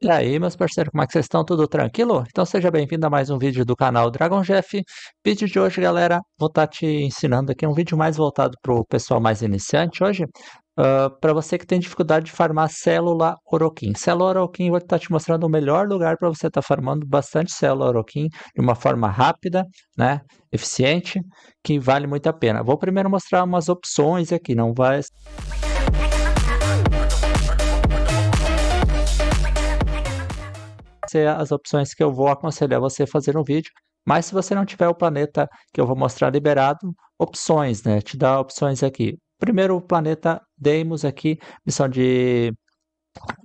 E aí, meus parceiros, como é que vocês estão? Tudo tranquilo? Então seja bem-vindo a mais um vídeo do canal Dragon Jeff. Vídeo de hoje, galera, vou estar tá te ensinando aqui um vídeo mais voltado para o pessoal mais iniciante hoje, uh, ah, para você que tem dificuldade de farmar célula Oroquim. Célula Oroquim, vou estar tá te mostrando o melhor lugar para você estar tá farmando bastante célula Oroquim de uma forma rápida, né, eficiente, que vale muito a pena. Vou primeiro mostrar umas opções aqui, não vai... ser as opções que eu vou aconselhar você fazer no vídeo. Mas se você não tiver o planeta que eu vou mostrar liberado, opções, né? Te dá opções aqui. Primeiro, o planeta Deimos aqui, missão de,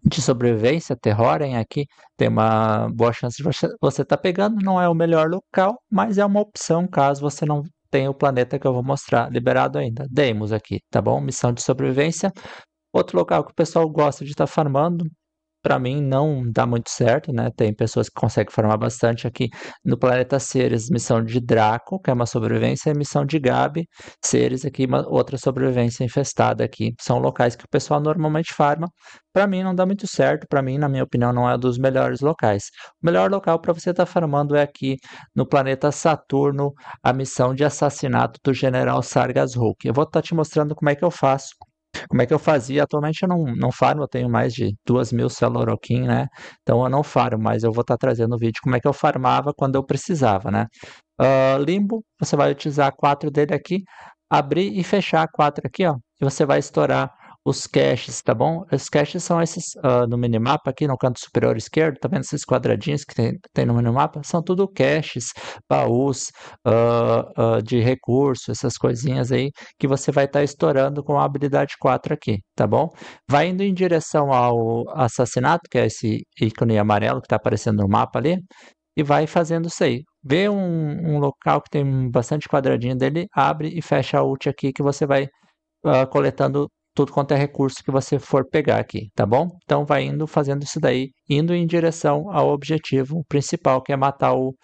de sobrevivência, Terrorem aqui, tem uma boa chance de você estar tá pegando. Não é o melhor local, mas é uma opção caso você não tenha o planeta que eu vou mostrar liberado ainda. Deimos aqui, tá bom? Missão de sobrevivência. Outro local que o pessoal gosta de estar tá farmando para mim não dá muito certo, né? Tem pessoas que conseguem farmar bastante aqui no planeta Ceres, missão de Draco, que é uma sobrevivência, e missão de Gabi, Ceres aqui, uma outra sobrevivência infestada aqui. São locais que o pessoal normalmente farma. Para mim não dá muito certo, para mim, na minha opinião, não é um dos melhores locais. O melhor local para você estar tá farmando é aqui no planeta Saturno, a missão de assassinato do General Sargas Hulk. Eu vou estar tá te mostrando como é que eu faço como é que eu fazia? Atualmente eu não, não faro, eu tenho mais de duas mil celoroquim, né? Então eu não farmo, mas eu vou estar tá trazendo o vídeo como é que eu farmava quando eu precisava, né? Uh, limbo, você vai utilizar quatro dele aqui, abrir e fechar quatro aqui, ó, e você vai estourar os caches, tá bom? Os caches são esses uh, no minimapa aqui no canto superior esquerdo, tá vendo esses quadradinhos que tem, tem no minimapa? São tudo caches, baús uh, uh, de recurso, essas coisinhas aí que você vai estar tá estourando com a habilidade 4 aqui, tá bom? Vai indo em direção ao assassinato, que é esse ícone amarelo que está aparecendo no mapa ali, e vai fazendo isso aí. Vê um, um local que tem bastante quadradinho dele, abre e fecha a ult aqui que você vai Uh, coletando tudo quanto é recurso que você for pegar aqui, tá bom? Então vai indo fazendo isso daí, indo em direção ao objetivo principal, que é matar o,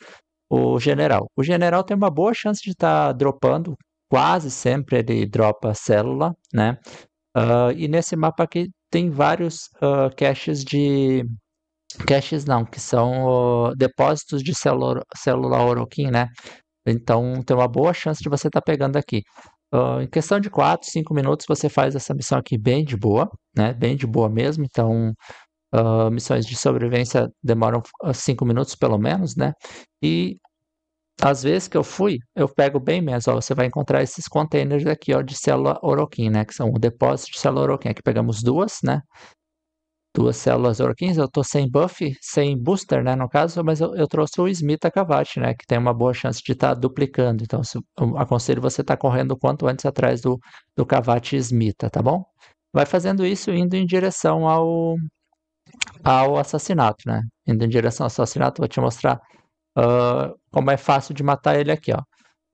o general. O general tem uma boa chance de estar tá dropando, quase sempre ele dropa célula, né? Uh, e nesse mapa aqui tem vários uh, caches de caches não, que são uh, depósitos de célula, célula oroquim, né? Então tem uma boa chance de você estar tá pegando aqui. Uh, em questão de 4, 5 minutos, você faz essa missão aqui bem de boa, né? Bem de boa mesmo. Então, uh, missões de sobrevivência demoram 5 ah, minutos pelo menos, né? E às vezes que eu fui, eu pego bem menos. Ó, você vai encontrar esses containers aqui, ó, de célula oroquim, né? Que são o depósito de célula oroquim. Aqui pegamos duas, né? duas células Orkins, eu tô sem buff, sem booster, né, no caso, mas eu, eu trouxe o Smith Cavate né, que tem uma boa chance de estar tá duplicando, então se, aconselho você estar tá correndo o quanto antes atrás do, do Cavate Smith, tá bom? Vai fazendo isso indo em direção ao, ao assassinato, né, indo em direção ao assassinato, vou te mostrar uh, como é fácil de matar ele aqui, ó.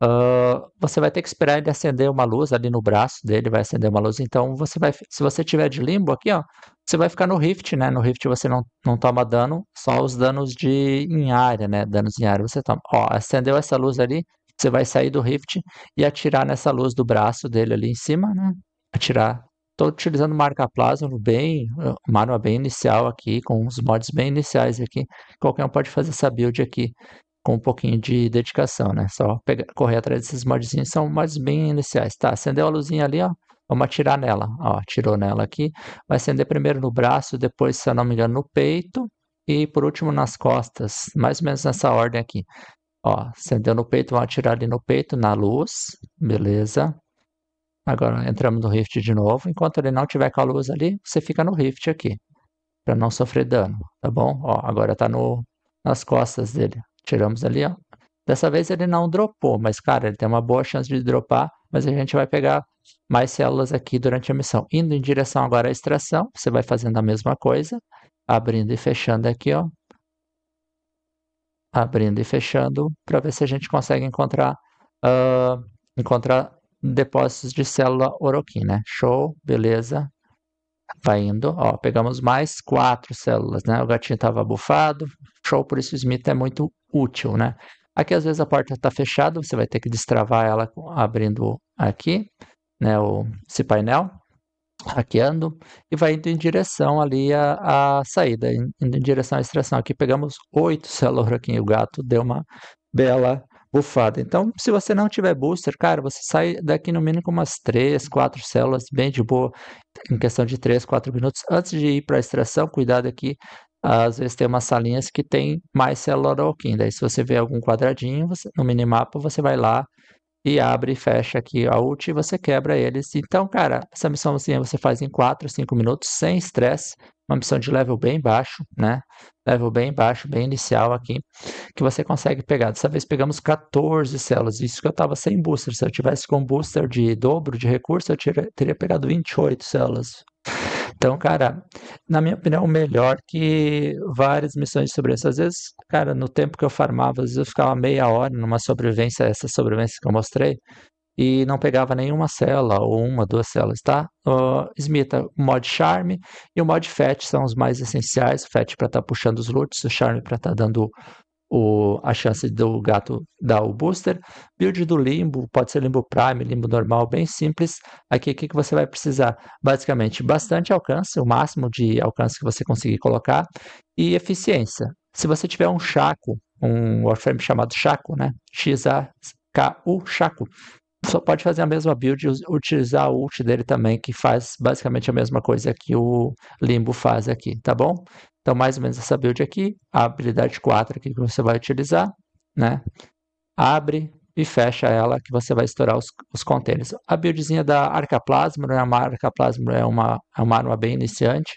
Uh, você vai ter que esperar ele acender uma luz ali no braço dele, vai acender uma luz. Então você vai, se você tiver de limbo aqui, ó, você vai ficar no Rift, né? No Rift você não, não toma dano, só os danos de em área, né? Danos em área você toma. Ó, acendeu essa luz ali, você vai sair do Rift e atirar nessa luz do braço dele ali em cima, né? Atirar. Tô utilizando marca plasma bem, uma arma bem inicial aqui, com uns mods bem iniciais aqui. Qualquer um pode fazer essa build aqui com um pouquinho de dedicação, né? Só pegar, correr atrás desses modzinhos, são mods bem iniciais. Tá, acendeu a luzinha ali, ó. Vamos atirar nela. Ó, atirou nela aqui. Vai acender primeiro no braço, depois, se eu não me engano, no peito. E por último nas costas, mais ou menos nessa ordem aqui. Ó, acendeu no peito, vamos atirar ali no peito, na luz. Beleza. Agora entramos no Rift de novo. Enquanto ele não tiver com a luz ali, você fica no Rift aqui. para não sofrer dano, tá bom? Ó, agora está no, nas costas dele. Tiramos ali, ó. Dessa vez ele não dropou, mas cara, ele tem uma boa chance de dropar mas a gente vai pegar mais células aqui durante a missão. Indo em direção agora à extração, você vai fazendo a mesma coisa, abrindo e fechando aqui, ó. Abrindo e fechando, para ver se a gente consegue encontrar, uh, encontrar depósitos de célula oroquim, né? Show, beleza. Vai indo, ó, pegamos mais quatro células, né? O gatinho estava bufado, show, por isso o Smith é muito útil, né? Aqui às vezes a porta está fechada, você vai ter que destravar ela abrindo aqui, né, o, esse painel, hackeando, e vai indo em direção ali à, a saída, indo em direção à extração. Aqui pegamos oito celular aqui, o gato deu uma bela bufada. Então, se você não tiver booster, cara, você sai daqui no mínimo umas três quatro células, bem de boa, em questão de três quatro minutos. Antes de ir para a extração, cuidado aqui, às vezes tem umas salinhas que tem mais célula Alkin. Daí, se você vê algum quadradinho, você, no minimapa, você vai lá e abre e fecha aqui a ult e você quebra eles. Então, cara, essa missãozinha assim, você faz em 4, 5 minutos, sem estresse. Uma missão de level bem baixo, né? Level bem baixo, bem inicial aqui, que você consegue pegar. Dessa vez pegamos 14 células, isso que eu tava sem booster. Se eu tivesse com booster de dobro de recurso, eu teria, teria pegado 28 células. Então, cara, na minha opinião, melhor que várias missões de sobrevivência. Às vezes, cara, no tempo que eu farmava, às vezes eu ficava meia hora numa sobrevivência, essa sobrevivência que eu mostrei, e não pegava nenhuma cela, ou uma, duas celas, tá? Uh, Smita, o mod charme e o mod fat são os mais essenciais, o fat para estar tá puxando os loots, o charme para estar tá dando o, a chance do gato dar o booster. Build do limbo, pode ser limbo prime, limbo normal, bem simples. Aqui o que, que você vai precisar? Basicamente, bastante alcance, o máximo de alcance que você conseguir colocar, e eficiência. Se você tiver um chaco, um Warframe chamado Chaco, né? X-A-K-U, Chaco. Só pode fazer a mesma build e utilizar a ult dele também, que faz basicamente a mesma coisa que o Limbo faz aqui, tá bom? Então, mais ou menos essa build aqui, a habilidade 4 aqui que você vai utilizar, né? Abre e fecha ela que você vai estourar os, os containers. A buildzinha da Arcaplasma, né? A Arcaplasma é uma, é uma arma bem iniciante.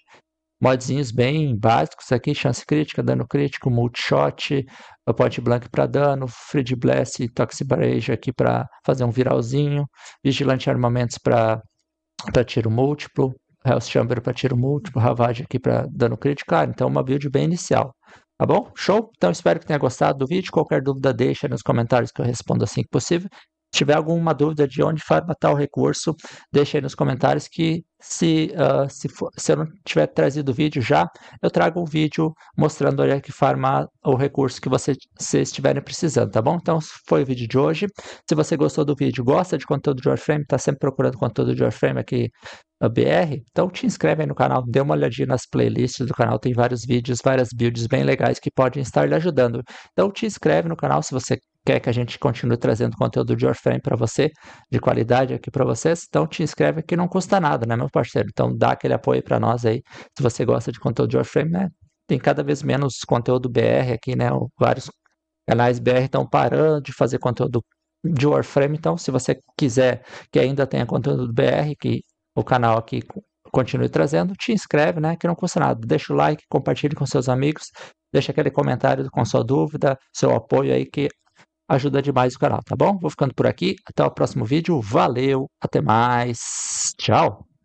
Modzinhos bem básicos aqui, chance crítica, dano crítico, multishot, pot blank para dano, Freed Blast, Toxic Barrage aqui para fazer um viralzinho, Vigilante Armamentos para tiro múltiplo, Hell's Chamber para tiro múltiplo, Ravage aqui para dano criticar. Ah, então, uma build bem inicial. Tá bom? Show? Então, espero que tenha gostado do vídeo. Qualquer dúvida, deixa nos comentários que eu respondo assim que possível. Se tiver alguma dúvida de onde farma tal recurso, deixa aí nos comentários que se, uh, se, for, se, eu não tiver trazido o vídeo já, eu trago um vídeo mostrando onde é que farmar o recurso que você, vocês estiverem precisando, tá bom? Então, foi o vídeo de hoje. Se você gostou do vídeo, gosta de conteúdo de Warframe, está sempre procurando conteúdo de Warframe aqui BR. Então te inscreve aí no canal, dê uma olhadinha nas playlists do canal, tem vários vídeos, várias builds bem legais que podem estar lhe ajudando. Então te inscreve no canal se você quer que a gente continue trazendo conteúdo de Warframe para você, de qualidade aqui para vocês, então te inscreve que não custa nada, né, meu parceiro? Então dá aquele apoio para nós aí, se você gosta de conteúdo de Warframe, né? Tem cada vez menos conteúdo BR aqui, né? Vários canais BR estão parando de fazer conteúdo de Warframe, então se você quiser que ainda tenha conteúdo BR, que o canal aqui continue trazendo, te inscreve, né? Que não custa nada. Deixa o like, compartilhe com seus amigos, deixa aquele comentário com sua dúvida, seu apoio aí que ajuda demais o canal, tá bom? Vou ficando por aqui. Até o próximo vídeo. Valeu, até mais. Tchau.